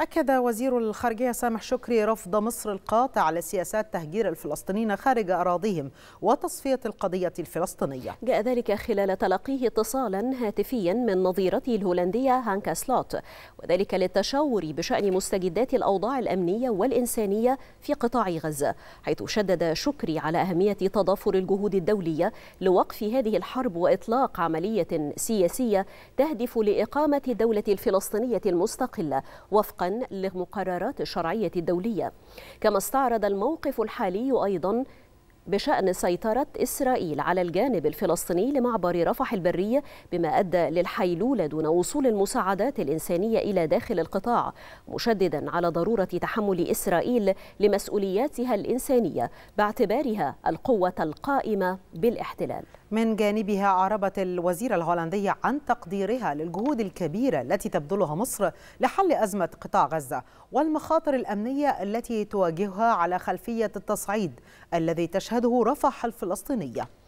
أكد وزير الخارجية سامح شكري رفض مصر القاطع لسياسات تهجير الفلسطينيين خارج أراضيهم وتصفية القضية الفلسطينية جاء ذلك خلال تلقيه اتصالا هاتفيا من نظيرته الهولندية هانكا سلوت وذلك للتشاور بشأن مستجدات الأوضاع الأمنية والإنسانية في قطاع غزة حيث شدد شكري على أهمية تضافر الجهود الدولية لوقف هذه الحرب وإطلاق عملية سياسية تهدف لإقامة الدولة الفلسطينية المستقلة وفقا للمقررات الشرعية الدولية كما استعرض الموقف الحالي أيضا بشأن سيطرة إسرائيل على الجانب الفلسطيني لمعبر رفح البرية بما أدى للحيلولة دون وصول المساعدات الإنسانية إلى داخل القطاع مشددا على ضرورة تحمل إسرائيل لمسؤولياتها الإنسانية باعتبارها القوة القائمة بالاحتلال من جانبها أعربت الوزيرة الهولندية عن تقديرها للجهود الكبيرة التي تبذلها مصر لحل أزمة قطاع غزة والمخاطر الأمنية التي تواجهها على خلفية التصعيد الذي تشهد تشهده رفح الفلسطينيه